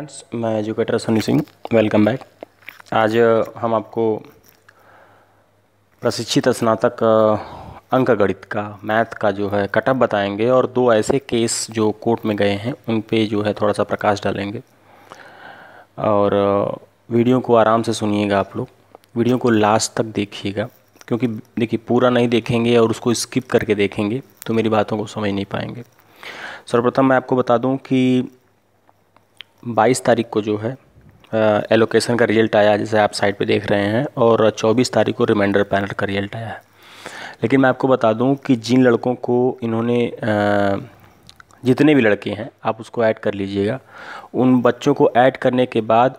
friends मैं educator Sunil Singh welcome back आज हम आपको प्रशिक्षित स्नातक अंक गणित का मैथ का जो है कटअप बताएंगे और दो ऐसे केस जो कोर्ट में गए हैं उन पे जो है थोड़ा सा प्रकाश डालेंगे और वीडियो को आराम से सुनिएगा आप लोग वीडियो को लास्ट तक देखिएगा क्योंकि देखिए पूरा नहीं देखेंगे और उसको स्किप करके देखेंगे तो मेरी बातों को समझ नहीं पाएंगे सर्वप्रथम मैं आपको बता दूं कि बाईस तारीख को जो है एलोकेशन का रिजल्ट आया जैसे आप साइट पे देख रहे हैं और चौबीस तारीख को रिमाइंडर पैनल का रिजल्ट आया है लेकिन मैं आपको बता दूं कि जिन लड़कों को इन्होंने जितने भी लड़के हैं आप उसको ऐड कर लीजिएगा उन बच्चों को ऐड करने के बाद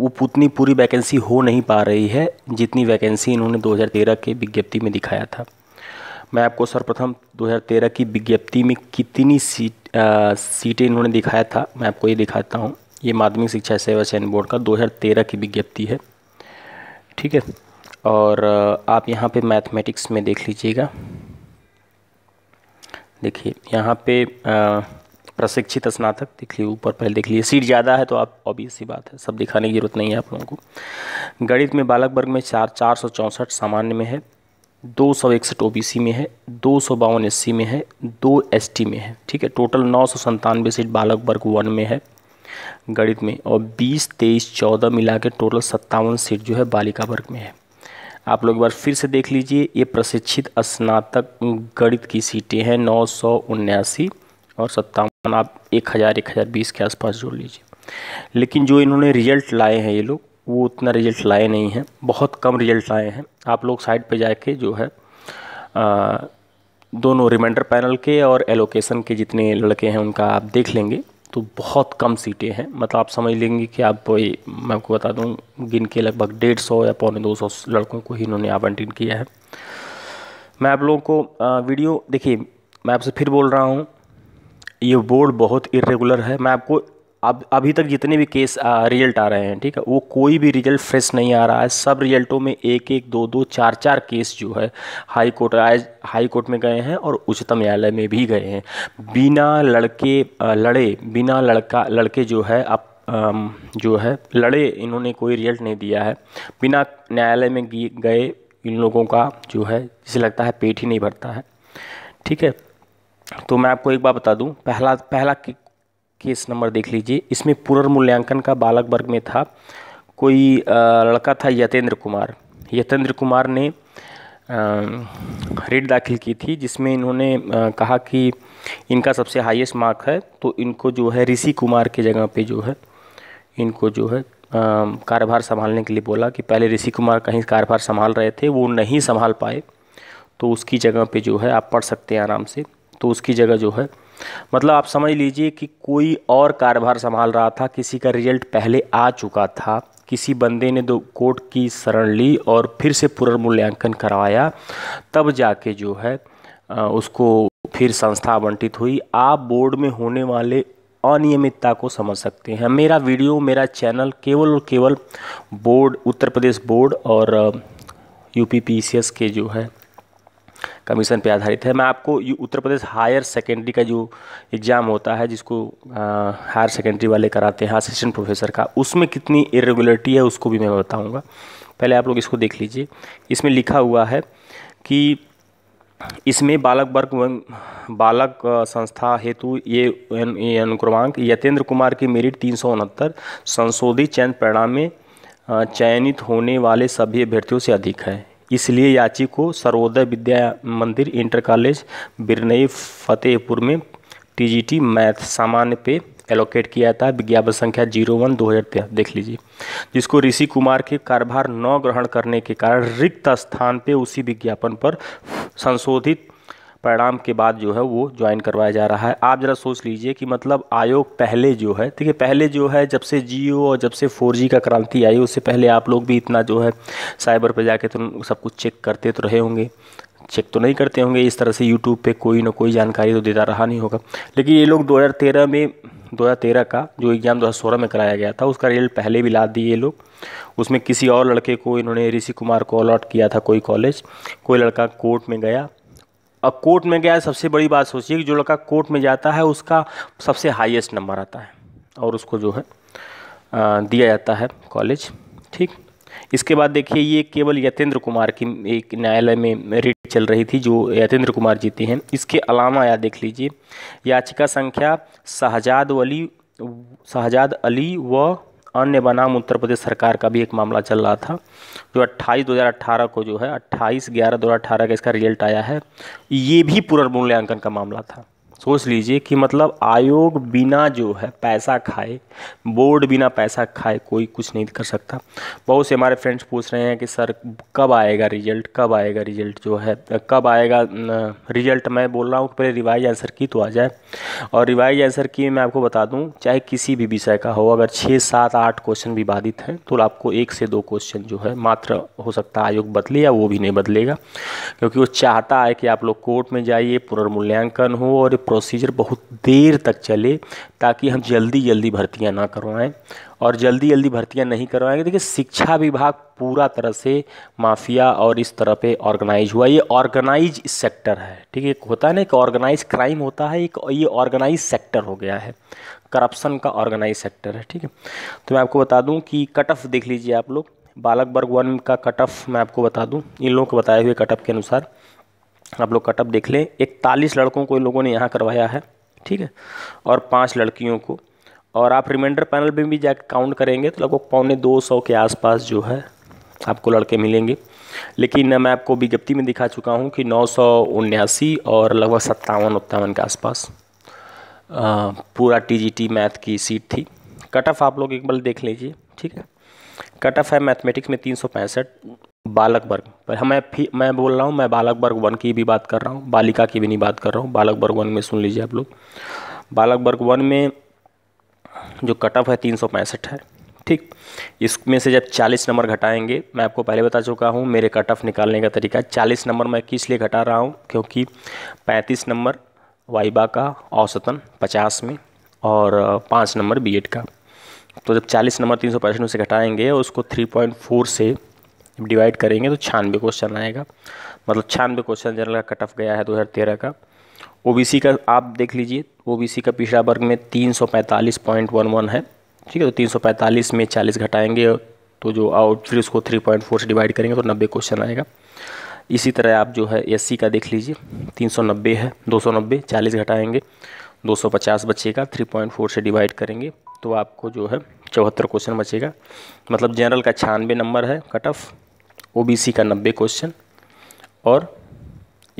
वो उतनी पूरी वैकेंसी हो नहीं पा रही है जितनी वैकेंसी इन्होंने 2013 के विज्ञप्ति में दिखाया था मैं आपको सर्वप्रथम 2013 की विज्ञप्ति में कितनी सीट आ, सीटें इन्होंने दिखाया था मैं आपको ये दिखाता हूँ ये माध्यमिक शिक्षा सेवा चयन बोर्ड का 2013 की विज्ञप्ति है ठीक है और आप यहाँ पे मैथमेटिक्स में देख लीजिएगा देखिए यहाँ पे प्रशिक्षित स्नातक देख लीजिए ऊपर पहले देख लीजिए सीट ज़्यादा है तो आप ऑबियस सी बात है सब दिखाने की जरूरत नहीं है आप लोगों को गणित में बालक वर्ग में चार चार सौ चौंसठ सामान्य में है दो सौ इकसठ ओ में है दो सौ बावन एस में है दो एस में है ठीक है टोटल नौ सौ संतानवे सीट बालक वर्ग वन में है गणित में और बीस तेईस चौदह मिला के टोटल सत्तावन सीट जो है बालिका वर्ग में है आप लोग एक बार फिर से देख लीजिए ये प्रशिक्षित स्नातक गणित की सीटें हैं नौ सौ उन्यासी और सत्तावन आप एक हज़ार एक हज़ार बीस के आसपास जोड़ लीजिए लेकिन जो इन्होंने रिजल्ट लाए हैं ये लोग वो उतना रिजल्ट लाए नहीं हैं बहुत कम रिजल्ट लाए हैं आप लोग साइट पे जाके जो है आ, दोनों रिमाइंडर पैनल के और एलोकेशन के जितने लड़के हैं उनका आप देख लेंगे तो बहुत कम सीटें हैं मतलब आप समझ लेंगे कि आप कोई मैं आपको बता दूं गिन के लगभग डेढ़ सौ या पौने दो सौ लड़कों को ही इन्होंने आवंटन किया है मैं आप लोगों को वीडियो देखिए मैं आपसे फिर बोल रहा हूँ ये बोर्ड बहुत इरेगुलर है मैं आपको अब अभी तक जितने भी केस आ, रिजल्ट आ रहे हैं ठीक है वो कोई भी रिजल्ट फ्रेश नहीं आ रहा है सब रिजल्टों में एक एक दो दो चार चार केस जो है हाई कोर्ट आज हाई कोर्ट में गए हैं और उच्चतम न्यायालय में भी गए हैं बिना लड़के लड़े बिना लड़का लड़के जो है अब जो है लड़े इन्होंने कोई रिजल्ट नहीं दिया है बिना न्यायालय में गए इन लोगों का जो है जिसे लगता है पेट ही नहीं भरता है ठीक है तो मैं आपको एक बार बता दूं पहला पहला केस नंबर देख लीजिए इसमें पुनर्मूल्यांकन का बालक वर्ग में था कोई लड़का था यतेंद्र कुमार यतेंद्र कुमार ने रेट दाखिल की थी जिसमें इन्होंने कहा कि इनका सबसे हाईएस्ट मार्क है तो इनको जो है ऋषि कुमार के जगह पे जो है इनको जो है कार्यभार संभालने के लिए बोला कि पहले ऋषि कुमार कहीं कार्यभार संभाल रहे थे वो नहीं संभाल पाए तो उसकी जगह पे जो है आप पढ़ सकते हैं आराम से तो उसकी जगह जो है मतलब आप समझ लीजिए कि कोई और कारोबार संभाल रहा था किसी का रिजल्ट पहले आ चुका था किसी बंदे ने दो कोर्ट की शरण ली और फिर से पुनर्मूल्यांकन करवाया तब जाके जो है उसको फिर संस्था आवंटित हुई आप बोर्ड में होने वाले अनियमितता को समझ सकते हैं मेरा वीडियो मेरा चैनल केवल और केवल बोर्ड उत्तर प्रदेश बोर्ड और यूपी पीसीएस के जो है कमीशन पे आधारित है मैं आपको उत्तर प्रदेश हायर सेकेंडरी का जो एग्ज़ाम होता है जिसको हायर सेकेंडरी वाले कराते हैं असिस्टेंट प्रोफेसर का उसमें कितनी इरेगुलरिटी है उसको भी मैं बताऊँगा पहले आप लोग इसको देख लीजिए इसमें लिखा हुआ है कि इसमें बालक वर्ग बालक संस्था हेतु ये अनुक्रमांक यतेंद्र कुमार की मेरिट तीन सौ उनहत्तर संशोधित चयन परिणाम में चयनित होने वाले सभी अभ्यर्थियों से अधिक है इसलिए याची को सर्वोदय विद्या मंदिर इंटर कॉलेज बिरनई फतेहपुर में टीजीटी मैथ सामान्य पे एलोकेट किया था विज्ञापन संख्या जीरो वन दो हज़ार तेरह देख लीजिए जिसको ऋषि कुमार के कारभार न ग्रहण करने के कारण रिक्त स्थान पे उसी विज्ञापन पर संशोधित परिणाम के बाद जो है वो ज्वाइन करवाया जा रहा है आप ज़रा सोच लीजिए कि मतलब आयोग पहले जो है ठीक है पहले जो है जब से जियो और जब से फोर का क्रांति आई उससे पहले आप लोग भी इतना जो है साइबर पर जाके तो सब कुछ चेक करते तो रहे होंगे चेक तो नहीं करते होंगे इस तरह से यूट्यूब पे कोई ना कोई जानकारी तो देता रहा नहीं होगा लेकिन ये लोग 2013 में 2013 का जो एग्ज़ाम 2016 में कराया गया था उसका रिजल्ट पहले भी ला दिए ये लोग उसमें किसी और लड़के को इन्होंने ऋषि कुमार को अलॉट किया था कोई कॉलेज कोई लड़का कोर्ट में गया अब कोर्ट में गया सबसे बड़ी बात सोचिए कि जो लड़का कोर्ट में जाता है उसका सबसे हाईएस्ट नंबर आता है और उसको जो है आ, दिया जाता है कॉलेज ठीक इसके बाद देखिए ये केवल यतेंद्र कुमार की एक न्यायालय में रिट चल रही थी जो यतेंद्र कुमार जीते हैं इसके अलावा या देख लीजिए याचिका संख्या शाहजाद वली शाहजाद अली व अन्य बनाम उत्तर प्रदेश सरकार का भी एक मामला चल रहा था जो 28 2018 को जो है 28 ग्यारह 2018 का इसका रिजल्ट आया है ये भी पुनर्मूल्यांकन का मामला था सोच लीजिए कि मतलब आयोग बिना जो है पैसा खाए बोर्ड बिना पैसा खाए कोई कुछ नहीं कर सकता बहुत से हमारे फ्रेंड्स पूछ रहे हैं कि सर कब आएगा रिजल्ट कब आएगा रिजल्ट जो है कब आएगा रिजल्ट मैं बोल रहा हूँ कि पहले रिवाइज आंसर की तो आ जाए और रिवाइज आंसर की मैं आपको बता दूँ चाहे किसी भी विषय का हो अगर छः सात आठ क्वेश्चन विवादित हैं तो आपको एक से दो क्वेश्चन जो है मात्र हो सकता है आयोग बदले या वो भी नहीं बदलेगा क्योंकि वो चाहता है कि आप लोग कोर्ट में जाइए पुनर्मूल्यांकन हो और प्रोसीजर बहुत देर तक चले ताकि हम जल्दी जल्दी भर्तियां ना करवाएं और जल्दी जल्दी भर्तियां नहीं करवाएंगे देखिए शिक्षा विभाग पूरा तरह से माफिया और इस तरह पे ऑर्गेनाइज हुआ ये ऑर्गेनाइज सेक्टर है ठीक है एक होता है ना एक ऑर्गेनाइज क्राइम होता है एक ये ऑर्गेनाइज सेक्टर हो गया है करप्शन का ऑर्गेनाइज सेक्टर है ठीक है तो मैं आपको बता दूँ कि कट ऑफ देख लीजिए आप लोग बालक वर्ग वन का कट ऑफ मैं आपको बता दूँ इन लोगों को बताए हुए कट ऑफ के अनुसार आप लोग कटअप देख लें इकतालीस लड़कों को लोगों ने यहाँ करवाया है ठीक है और पाँच लड़कियों को और आप रिमाइंडर पैनल में भी जाकर काउंट करेंगे तो लगभग पौने दो सौ के आसपास जो है आपको लड़के मिलेंगे लेकिन मैं आपको विज्ञप्ति में दिखा चुका हूँ कि नौ सौ उन्यासी और लगभग सत्तावन उत्तावन के आसपास पूरा टीजीटी मैथ की सीट थी कट ऑफ आप लोग एक बार देख लीजिए ठीक है कट ऑफ है मैथमेटिक्स में तीन सौ पैंसठ बालक वर्ग पर हमें फी मैं बोल रहा हूँ मैं बालक वर्ग वन की भी बात कर रहा हूँ बालिका की भी नहीं बात कर रहा हूँ बालक वर्ग वन में सुन लीजिए आप लोग बालक वर्ग वन में जो कट ऑफ है तीन सौ पैंसठ है ठीक इसमें से जब चालीस नंबर घटाएंगे मैं आपको पहले बता चुका हूँ मेरे कट ऑफ निकालने का तरीका चालीस नंबर मैं किस लिए घटा रहा हूँ क्योंकि पैंतीस नंबर वाइबा का औसतन पचास में और पाँच नंबर एड का तो जब चालीस नंबर तीन सौ पैंसठ में से घटाएंगे उसको फोर से जब डिवाइड करेंगे तो छियानवे क्वेश्चन आएगा मतलब छियानवे क्वेश्चन जनरल का कट ऑफ गया है दो हज़ार तेरह का ओ बी सी का आप देख लीजिए ओ बी सी का पिछड़ा वर्ग में तीन सौ पैंतालीस पॉइंट वन वन है ठीक है तो तीन सौ पैंतालीस में चालीस घटाएँगे तो जो आउट फिर उसको थ्री पॉइंट फोर से डिवाइड करेंगे तो नब्बे क्वेश्चन आएगा इसी तरह आप जो है एस सी का देख लीजिए तीन सौ नब्बे है दो सौ नब्बे चालीस घटाएँगे दो सौ पचास बच्चे का थ्री पॉइंट फोर से डिवाइड करेंगे तो आपको जो है चौहत्तर क्वेश्चन बचेगा मतलब जनरल का छियानवे नंबर है कट ऑफ ओ का नब्बे क्वेश्चन और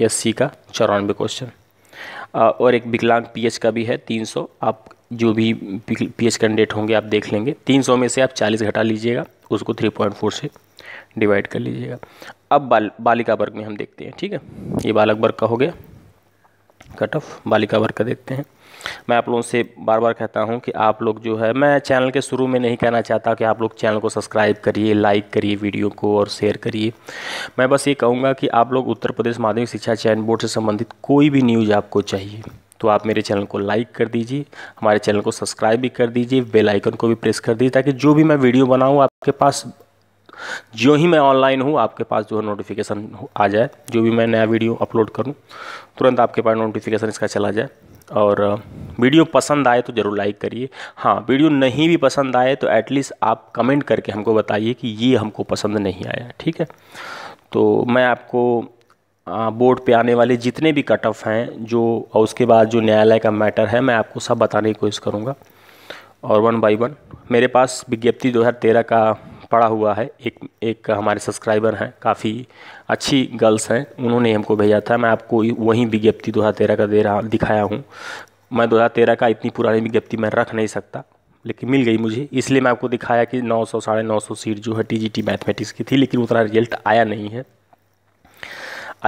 एस का चौरानवे क्वेश्चन और एक विकलांग पी का भी है 300 आप जो भी पी एच कैंडिडेट होंगे आप देख लेंगे 300 में से आप 40 घटा लीजिएगा उसको 3.4 से डिवाइड कर लीजिएगा अब बाल बालिका वर्ग में हम देखते हैं ठीक है ये बालक वर्ग का हो गया कट ऑफ बालिका वर्ग का देखते हैं मैं आप लोगों से बार बार कहता हूं कि आप लोग जो है मैं चैनल के शुरू में नहीं कहना चाहता कि आप लोग चैनल को सब्सक्राइब करिए लाइक करिए वीडियो को और शेयर करिए मैं बस ये कहूँगा कि आप लोग उत्तर प्रदेश माध्यमिक शिक्षा चयन बोर्ड से संबंधित कोई भी न्यूज़ आपको चाहिए तो आप मेरे चैनल को लाइक कर दीजिए हमारे चैनल को सब्सक्राइब भी कर दीजिए बेल आइकन को भी प्रेस कर दीजिए ताकि जो भी मैं वीडियो बनाऊँ आपके पास जो ही मैं ऑनलाइन हूँ आपके पास जो है नोटिफिकेशन आ जाए जो भी मैं नया वीडियो अपलोड करूँ तुरंत आपके पास नोटिफिकेशन इसका चला जाए और वीडियो पसंद आए तो ज़रूर लाइक करिए हाँ वीडियो नहीं भी पसंद आए तो एटलीस्ट आप कमेंट करके हमको बताइए कि ये हमको पसंद नहीं आया ठीक है तो मैं आपको बोर्ड पे आने वाले जितने भी कट ऑफ हैं जो और उसके बाद जो न्यायालय का मैटर है मैं आपको सब बताने की कोशिश करूँगा और वन बाई वन मेरे पास विज्ञप्ति 2013 का पड़ा हुआ है एक एक हमारे सब्सक्राइबर हैं काफ़ी अच्छी गर्ल्स हैं उन्होंने हमको भेजा था मैं आपको वही विज्ञप्ति दो हज़ार तेरह का दे रहा दिखाया हूँ मैं दो हज़ार तेरह का इतनी पुरानी विज्ञप्ति मैं रख नहीं सकता लेकिन मिल गई मुझे इसलिए मैं आपको दिखाया कि नौ सौ साढ़े नौ सौ सीट जो है टी जी टी मैथमेटिक्स की थी लेकिन उतना रिजल्ट आया नहीं है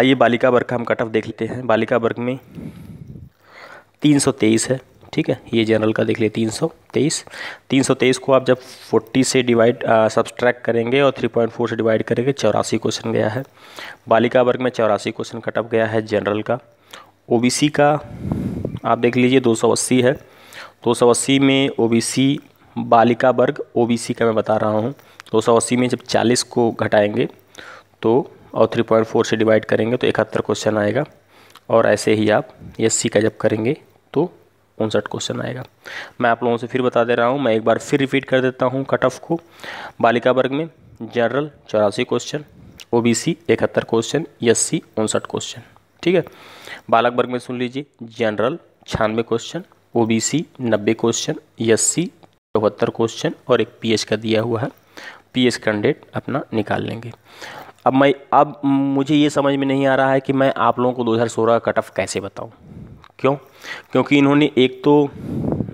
आइए बालिका वर्ग का हम कट ऑफ देख लेते हैं बालिका वर्ग में तीन सौ तेईस है ठीक है ये जनरल का देख लिए तीन सौ तेईस तीन सौ तेईस को आप जब फोर्टी से डिवाइड सब्सट्रैक्ट करेंगे और थ्री पॉइंट फोर से डिवाइड करेंगे चौरासी क्वेश्चन गया है बालिका वर्ग में चौरासी क्वेश्चन कटअप गया है जनरल का ओ का आप देख लीजिए दो सौ अस्सी है दो सौ अस्सी में ओ बालिका वर्ग ओ का मैं बता रहा हूँ दो सौ अस्सी में जब चालीस को घटाएँगे तो और थ्री पॉइंट फोर से डिवाइड करेंगे तो इकहत्तर क्वेश्चन आएगा और ऐसे ही आप एस का जब करेंगे तो उनसठ क्वेश्चन आएगा मैं आप लोगों से फिर बता दे रहा हूँ मैं एक बार फिर रिपीट कर देता हूँ कट ऑफ को बालिका वर्ग में जनरल चौरासी क्वेश्चन ओ बी सी इकहत्तर क्वेश्चन एस सी उनसठ क्वेश्चन ठीक है बालक वर्ग में सुन लीजिए जनरल छियानवे क्वेश्चन ओ बी सी नब्बे क्वेश्चन एस सी चौहत्तर क्वेश्चन और एक पी एच का दिया हुआ है पी एच कैंडिडेट अपना निकाल लेंगे अब मैं अब मुझे ये समझ में नहीं आ रहा है कि मैं आप लोगों को दो हज़ार सोलह का कट ऑफ कैसे बताऊँ क्यों क्योंकि इन्होंने एक तो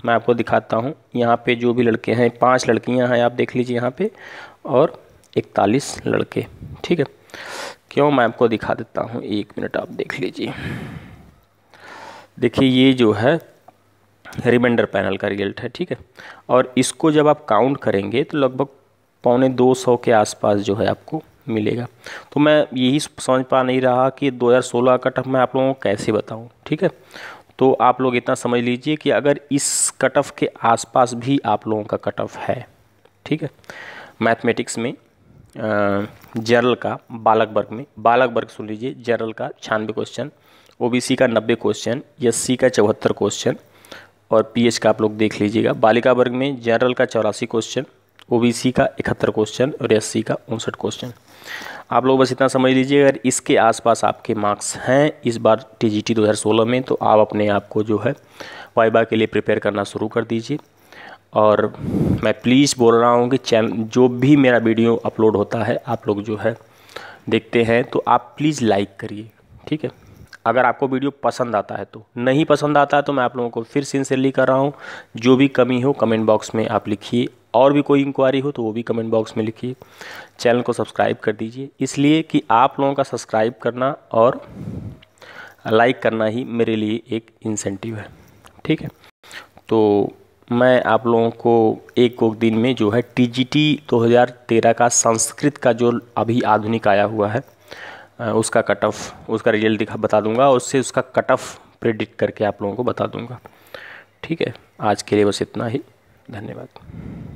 मैं आपको दिखाता हूँ यहाँ पे जो भी लड़के हैं पांच लड़कियाँ हैं आप देख लीजिए यहाँ पे और इकतालीस लड़के ठीक है क्यों मैं आपको दिखा देता हूँ एक मिनट आप देख लीजिए देखिए ये जो है रिमाइंडर पैनल का रिजल्ट है ठीक है और इसको जब आप काउंट करेंगे तो लगभग पौने दो सौ के आसपास जो है आपको मिलेगा तो मैं यही समझ पा नहीं रहा कि 2016 का टफ मैं आप लोगों को कैसे बताऊं ठीक है तो आप लोग इतना समझ लीजिए कि अगर इस कट ऑफ के आसपास भी आप लोगों का कट ऑफ है ठीक है मैथमेटिक्स में जनरल का बालक वर्ग में बालक वर्ग सुन लीजिए जनरल का छियानवे क्वेश्चन ओबीसी का नब्बे क्वेश्चन एस का चौहत्तर क्वेश्चन और पीएच का आप लोग देख लीजिएगा बालिका वर्ग में जनरल का चौरासी क्वेश्चन ओबीसी का इकहत्तर क्वेश्चन और एस का उनसठ क्वेश्चन आप लोग बस इतना समझ लीजिए अगर इसके आसपास आपके मार्क्स हैं इस बार टी जी में तो आप अपने आप को जो है वाइबा के लिए प्रिपेयर करना शुरू कर दीजिए और मैं प्लीज़ बोल रहा हूँ कि चैन जो भी मेरा वीडियो अपलोड होता है आप लोग जो है देखते हैं तो आप प्लीज़ लाइक करिए ठीक है अगर आपको वीडियो पसंद आता है तो नहीं पसंद आता है तो मैं आप लोगों को फिर सिंसियरली कर रहा हूँ जो भी कमी हो कमेंट बॉक्स में आप लिखिए और भी कोई इंक्वायरी हो तो वो भी कमेंट बॉक्स में लिखिए चैनल को सब्सक्राइब कर दीजिए इसलिए कि आप लोगों का सब्सक्राइब करना और लाइक करना ही मेरे लिए एक इंसेंटिव है ठीक है तो मैं आप लोगों को एक एक दिन में जो है टी जी टी दो हज़ार तेरह का संस्कृत का जो अभी आधुनिक आया हुआ है उसका कट ऑफ उसका रिजल्ट दिखा बता दूंगा और उससे उसका कट ऑफ प्रिडिक्ट करके आप लोगों को बता दूंगा ठीक है आज के लिए बस इतना ही धन्यवाद